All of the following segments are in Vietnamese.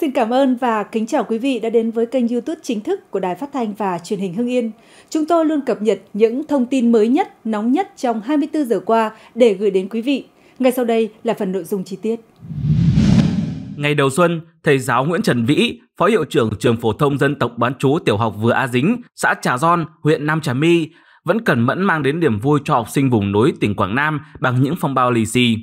Xin cảm ơn và kính chào quý vị đã đến với kênh YouTube chính thức của Đài Phát thanh và Truyền hình Hưng Yên. Chúng tôi luôn cập nhật những thông tin mới nhất, nóng nhất trong 24 giờ qua để gửi đến quý vị. Ngay sau đây là phần nội dung chi tiết. Ngày đầu xuân, thầy giáo Nguyễn Trần Vĩ, Phó hiệu trưởng trường phổ thông dân tộc bán chú tiểu học Vừa A Dính, xã Trà Gion, huyện Nam Trà My vẫn cẩn mẫn mang đến niềm vui cho học sinh vùng núi tỉnh Quảng Nam bằng những phong bao lì xì.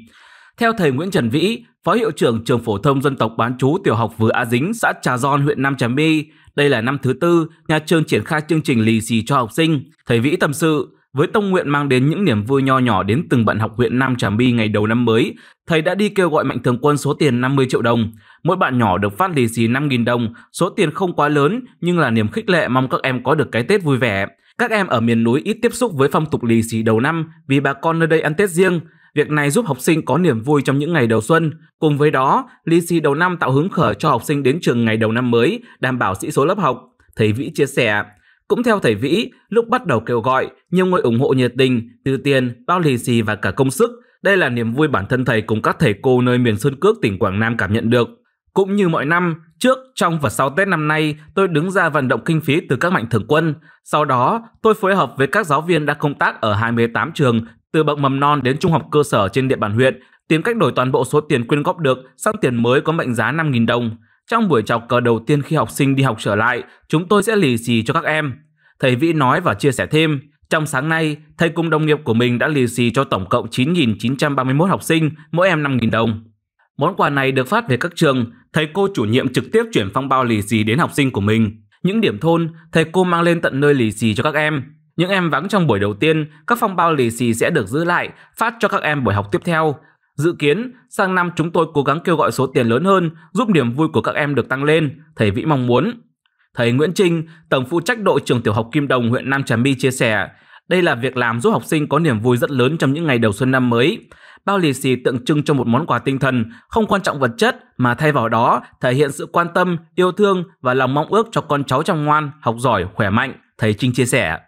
Theo thầy Nguyễn Trần Vĩ, Phó hiệu trưởng trường phổ thông dân tộc bán chú tiểu học vừa a Dính, xã Trà Gion, huyện Nam Trà My. Đây là năm thứ tư nhà trường triển khai chương trình lì xì cho học sinh. Thầy Vĩ tâm sự, với tông nguyện mang đến những niềm vui nho nhỏ đến từng bạn học huyện Nam Trà My ngày đầu năm mới, thầy đã đi kêu gọi mạnh thường quân số tiền 50 triệu đồng. Mỗi bạn nhỏ được phát lì xì 5.000 đồng, số tiền không quá lớn nhưng là niềm khích lệ mong các em có được cái Tết vui vẻ. Các em ở miền núi ít tiếp xúc với phong tục lì xì đầu năm vì bà con nơi đây ăn Tết riêng. Việc này giúp học sinh có niềm vui trong những ngày đầu xuân. Cùng với đó, lì xì đầu năm tạo hứng khởi cho học sinh đến trường ngày đầu năm mới, đảm bảo sĩ số lớp học. Thầy Vĩ chia sẻ, cũng theo thầy Vĩ, lúc bắt đầu kêu gọi, nhiều người ủng hộ nhiệt tình, từ tiền, bao lì xì và cả công sức. Đây là niềm vui bản thân thầy cùng các thầy cô nơi miền xuân Cước, tỉnh Quảng Nam cảm nhận được. Cũng như mọi năm, trước, trong và sau Tết năm nay, tôi đứng ra vận động kinh phí từ các mạnh thường quân. Sau đó, tôi phối hợp với các giáo viên đã công tác ở 28 trường, từ bậc mầm non đến trung học cơ sở trên địa bàn huyện, tìm cách đổi toàn bộ số tiền quyên góp được sang tiền mới có mệnh giá 5.000 đồng. Trong buổi chào cờ đầu tiên khi học sinh đi học trở lại, chúng tôi sẽ lì xì cho các em. Thầy Vĩ nói và chia sẻ thêm, trong sáng nay, thầy cùng đồng nghiệp của mình đã lì xì cho tổng cộng 9.931 học sinh, mỗi em 5.000 đồng. Món quà này được phát về các trường, thầy cô chủ nhiệm trực tiếp chuyển phong bao lì xì đến học sinh của mình. Những điểm thôn, thầy cô mang lên tận nơi lì xì cho các em. Những em vắng trong buổi đầu tiên, các phong bao lì xì sẽ được giữ lại, phát cho các em buổi học tiếp theo. Dự kiến, sang năm chúng tôi cố gắng kêu gọi số tiền lớn hơn, giúp niềm vui của các em được tăng lên, thầy Vĩ mong muốn. Thầy Nguyễn Trinh, tổng phụ trách đội trường tiểu học Kim Đồng, huyện Nam Trà My chia sẻ, đây là việc làm giúp học sinh có niềm vui rất lớn trong những ngày đầu xuân năm mới. Bao lì xì tượng trưng cho một món quà tinh thần, không quan trọng vật chất mà thay vào đó thể hiện sự quan tâm, yêu thương và lòng mong ước cho con cháu chăm ngoan, học giỏi, khỏe mạnh, thầy Trinh chia sẻ.